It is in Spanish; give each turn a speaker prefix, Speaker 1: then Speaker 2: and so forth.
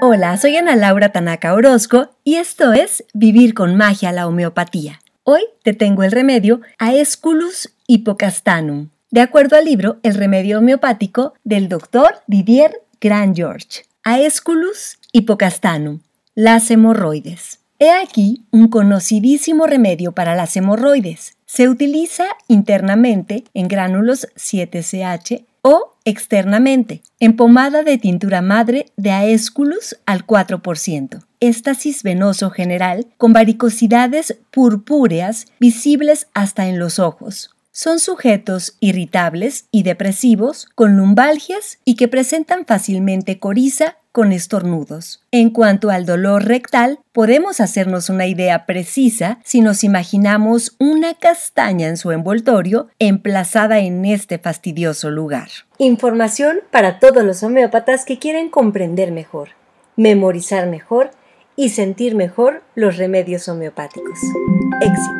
Speaker 1: Hola, soy Ana Laura Tanaka Orozco y esto es Vivir con Magia la Homeopatía. Hoy te tengo el remedio Aesculus Hippocastanum, de acuerdo al libro El Remedio Homeopático del doctor Didier Grand George. Aesculus Hippocastanum, las hemorroides. He aquí un conocidísimo remedio para las hemorroides. Se utiliza internamente en gránulos 7CH o externamente, en pomada de tintura madre de Aesculus al 4%, éstasis venoso general con varicosidades purpúreas visibles hasta en los ojos, son sujetos irritables y depresivos, con lumbalgias y que presentan fácilmente coriza con estornudos. En cuanto al dolor rectal, podemos hacernos una idea precisa si nos imaginamos una castaña en su envoltorio emplazada en este fastidioso lugar. Información para todos los homeópatas que quieren comprender mejor, memorizar mejor y sentir mejor los remedios homeopáticos. Éxito.